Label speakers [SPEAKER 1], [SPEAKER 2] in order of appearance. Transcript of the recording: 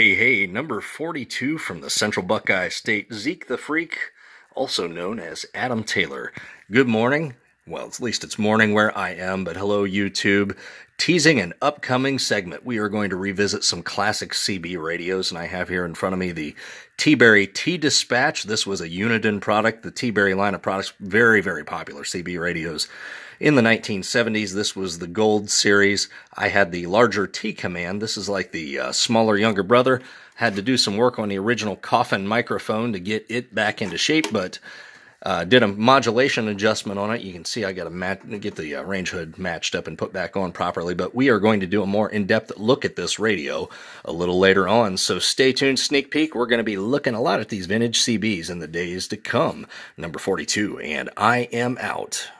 [SPEAKER 1] Hey, hey, number 42 from the Central Buckeye State, Zeke the Freak, also known as Adam Taylor. Good morning. Well, at least it's morning where I am, but hello, YouTube. Teasing an upcoming segment. We are going to revisit some classic CB radios, and I have here in front of me the T-Berry T-Dispatch. This was a Uniden product. The T-Berry line of products, very, very popular CB radios. In the 1970s, this was the Gold series. I had the larger T-Command. This is like the uh, smaller, younger brother. Had to do some work on the original Coffin microphone to get it back into shape, but uh, did a modulation adjustment on it. You can see I got to get the uh, range hood matched up and put back on properly, but we are going to do a more in-depth look at this radio a little later on, so stay tuned, sneak peek. We're going to be looking a lot at these vintage CBs in the days to come. Number 42, and I am out.